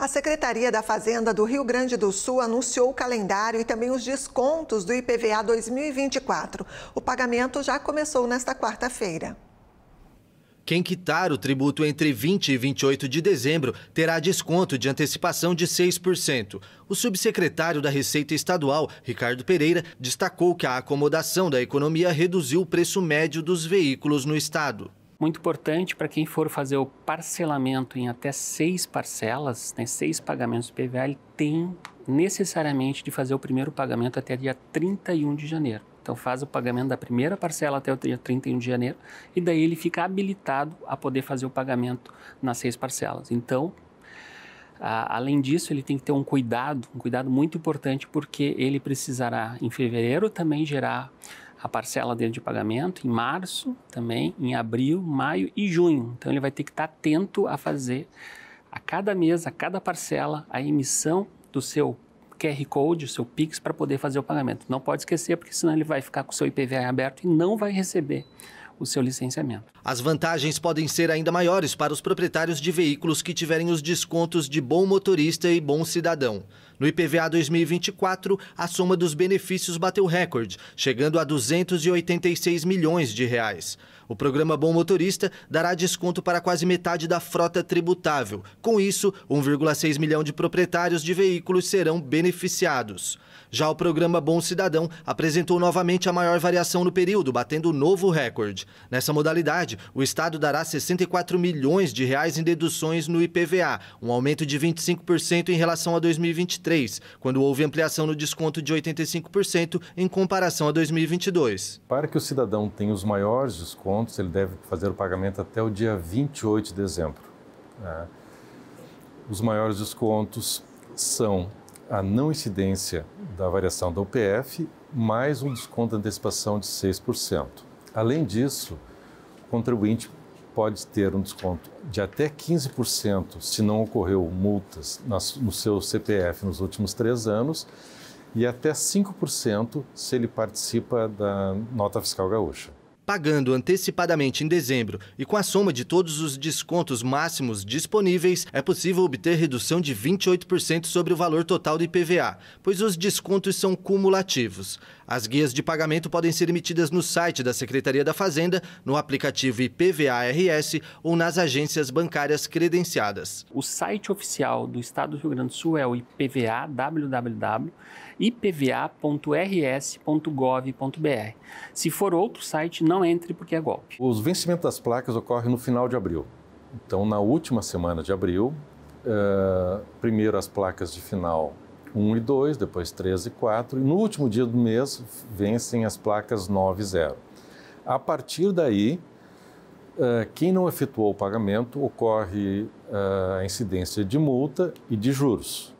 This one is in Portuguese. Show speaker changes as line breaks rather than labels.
A Secretaria da Fazenda do Rio Grande do Sul anunciou o calendário e também os descontos do IPVA 2024. O pagamento já começou nesta quarta-feira. Quem quitar o tributo entre 20 e 28 de dezembro terá desconto de antecipação de 6%. O subsecretário da Receita Estadual, Ricardo Pereira, destacou que a acomodação da economia reduziu o preço médio dos veículos no estado.
Muito importante para quem for fazer o parcelamento em até seis parcelas, né, seis pagamentos do PVA, ele tem necessariamente de fazer o primeiro pagamento até dia 31 de janeiro. Então faz o pagamento da primeira parcela até o dia 31 de janeiro e daí ele fica habilitado a poder fazer o pagamento nas seis parcelas. Então, a, além disso, ele tem que ter um cuidado, um cuidado muito importante porque ele precisará em fevereiro também gerar a parcela dele de pagamento em março também, em abril, maio e junho. Então ele vai ter que estar atento a fazer a cada mês, a cada parcela, a emissão do seu QR Code, o seu Pix, para poder fazer o pagamento. Não pode esquecer, porque senão ele vai ficar com o seu IPVA aberto e não vai receber o seu licenciamento.
As vantagens podem ser ainda maiores para os proprietários de veículos que tiverem os descontos de bom motorista e bom cidadão. No IPVA 2024, a soma dos benefícios bateu recorde, chegando a 286 milhões de reais. O programa Bom Motorista dará desconto para quase metade da frota tributável. Com isso, 1,6 milhão de proprietários de veículos serão beneficiados. Já o programa Bom Cidadão apresentou novamente a maior variação no período, batendo novo recorde. Nessa modalidade, o Estado dará 64 milhões de reais em deduções no IPVA, um aumento de 25% em relação a 2023, quando houve ampliação no desconto de 85%
em comparação a 2022. Para que o cidadão tenha os maiores descontos, ele deve fazer o pagamento até o dia 28 de dezembro. Né? Os maiores descontos são a não incidência da variação da UPF, mais um desconto de antecipação de 6%. Além disso, o contribuinte pode ter um desconto de até 15% se não ocorreu multas no seu CPF nos últimos três anos e até 5% se ele participa da nota fiscal gaúcha. Pagando antecipadamente em
dezembro e com a soma de todos os descontos máximos disponíveis, é possível obter redução de 28% sobre o valor total do IPVA, pois os descontos são cumulativos. As guias de pagamento podem ser emitidas no site da Secretaria da Fazenda, no aplicativo
IPVA-RS ou nas agências bancárias credenciadas. O site oficial do Estado do Rio Grande do Sul é o IPVA, www.ipva.rs.gov.br.
Se for outro site, não não entre porque é golpe. Os vencimentos das placas ocorrem no final de abril. Então, na última semana de abril, uh, primeiro as placas de final 1 e 2, depois 3 e 4, e no último dia do mês vencem as placas 9 e 0. A partir daí, uh, quem não efetuou o pagamento ocorre uh, a incidência de multa e de juros.